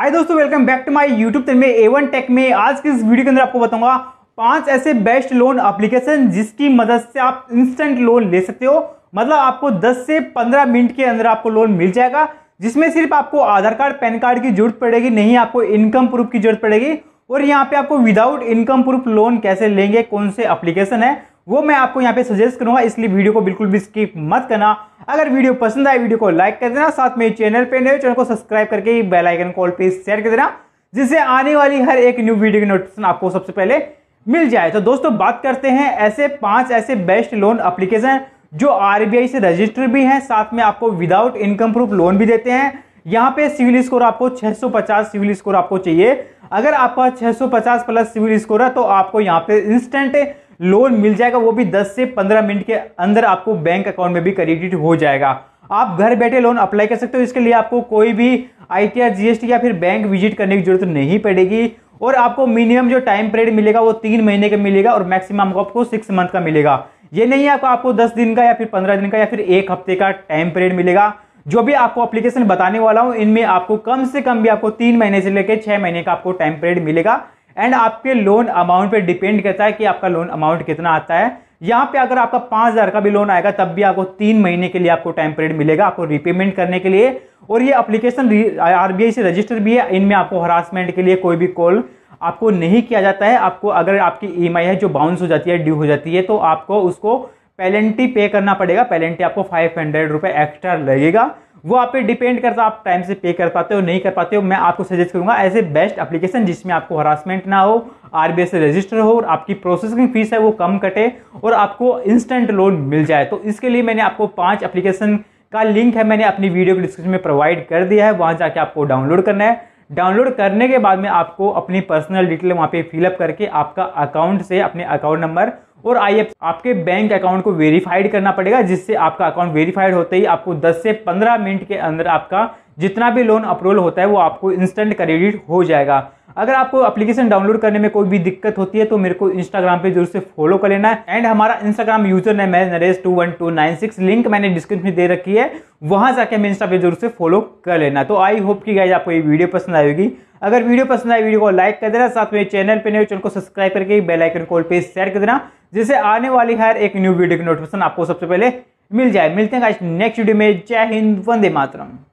हाय दोस्तों welcome back to my YouTube channel में A one tech में आज की इस वीडियो के अंदर आपको बताऊंगा पांच ऐसे बेस्ट लोन एप्लीकेशन जिसकी मदद से आप इंस्टेंट लोन ले सकते हो मतलब आपको 10 से 15 मिनट के अंदर आपको लोन मिल जाएगा जिसमें सिर्फ आपको आधार कार्ड पैन कार्ड की जरूरत पड़ेगी नहीं आपको इनकम प्रूफ की जरूरत पड़ेगी और यहाँ पे आपको विदाउट इनकम प्रूफ लोन कैसे लेंगे कौन से अप्लीकेशन है वो मैं आपको यहाँ पे सजेस्ट करूंगा इसलिए वीडियो को बिल्कुल भी स्किप मत करना अगर वीडियो पसंद आए वीडियो को लाइक कर देना साथ में चैनल पे नए चैनल को सब्सक्राइब करके बेल आइकन कॉल पे शेयर कर देना जिससे आने वाली हर एक न्यू वीडियो की नोटिफिकेशन आपको सबसे पहले मिल जाए तो दोस्तों बात करते हैं ऐसे पांच ऐसे बेस्ट लोन अप्लीकेशन जो आरबीआई से रजिस्टर भी हैं साथ में आपको विदाउट इनकम प्रूफ लोन भी देते हैं यहाँ पे सिविल स्कोर आपको 650 सिविल स्कोर आपको चाहिए अगर आपका 650 प्लस सिविल स्कोर है तो आपको यहाँ पे इंस्टेंट लोन मिल जाएगा वो भी 10 से 15 मिनट के अंदर आपको बैंक अकाउंट में भी क्रेडिट हो जाएगा आप घर बैठे लोन अप्लाई कर सकते हो इसके लिए आपको कोई भी आई जीएसटी या फिर बैंक विजिट करने की जरूरत नहीं पड़ेगी और आपको मिनिमम जो टाइम पीरियड मिलेगा वो तीन महीने का मिलेगा और मैक्सिमम आपको सिक्स मंथ का मिलेगा ये नहीं है आपको आपको दस दिन का या फिर पंद्रह दिन का या फिर एक हफ्ते का टाइम पीरियड मिलेगा जो भी आपको एप्लीकेशन बताने वाला हूँ इनमें आपको कम से कम भी आपको तीन महीने से लेकर छह महीने का आपको टाइम पीरियड मिलेगा एंड आपके लोन अमाउंट पे डिपेंड करता है कि आपका लोन अमाउंट कितना आता है यहाँ पे अगर आपका पाँच हज़ार का भी लोन आएगा तब भी आपको तीन महीने के लिए आपको टाइम पीरियड मिलेगा आपको रीपेमेंट करने के लिए और ये अप्लीकेशन आरबीआई से रजिस्टर भी है इनमें आपको हरासमेंट के लिए कोई भी कॉल आपको नहीं किया जाता है आपको अगर आपकी ई e है जो बाउंस हो जाती है ड्यू हो जाती है तो आपको उसको पेलेंटी पे करना पड़ेगा पेलेंटी आपको फाइव हंड्रेड रुपये एक्स्ट्रा लगेगा वो आप पे डिपेंड करता आप टाइम से पे कर पाते हो नहीं कर पाते हो मैं आपको सजेस्ट करूंगा एज ए बेस्ट एप्लीकेशन जिसमें आपको हरासमेंट ना हो आर से रजिस्टर हो और आपकी प्रोसेसिंग फीस है वो कम कटे और आपको इंस्टेंट लोन मिल जाए तो इसके लिए मैंने आपको पाँच एप्लीकेशन का लिंक है मैंने अपनी वीडियो के डिस्क्रिप्शन में प्रोवाइड कर दिया है वहाँ जाके आपको डाउनलोड करना है डाउनलोड करने के बाद में आपको अपनी पर्सनल डिटेल वहाँ पे फिलअप करके आपका अकाउंट से अपने अकाउंट नंबर और आई आपके बैंक अकाउंट को वेरीफाइड करना पड़ेगा जिससे आपका अकाउंट वेरीफाइड होते ही आपको 10 से 15 मिनट के अंदर आपका जितना भी लोन अप्रूवल होता है वो आपको इंस्टेंट क्रेडिट हो जाएगा अगर आपको एप्लीकेशन डाउनलोड करने में कोई भी दिक्कत होती है तो मेरे को इंस्टाग्राम पे जरूर से फॉलो कर लेना है एंड हमारा इंस्टाग्राम यूजर नेम है Naresh two one two nine six link मैंने डिस्क्रिप्शन में दे रखी है वहां जाके हमें इंस्टा पे जरूर से फॉलो कर लेना तो आई होप कि गाइज आपको ये वीडियो पसंद आएगी अगर वीडियो पसंद आए वीडियो को लाइक कर देना साथ में चैनल पर नए चैनल को सब्सक्राइब करके बेलाइकन कॉल पर शेयर कर देना जिससे आने वाली हर एक न्यू वीडियो की नोटिफिकेशन आपको सबसे पहले मिल जाए मिलते हैं नेक्स्ट वीडियो में जय हिंद वंदे मातरम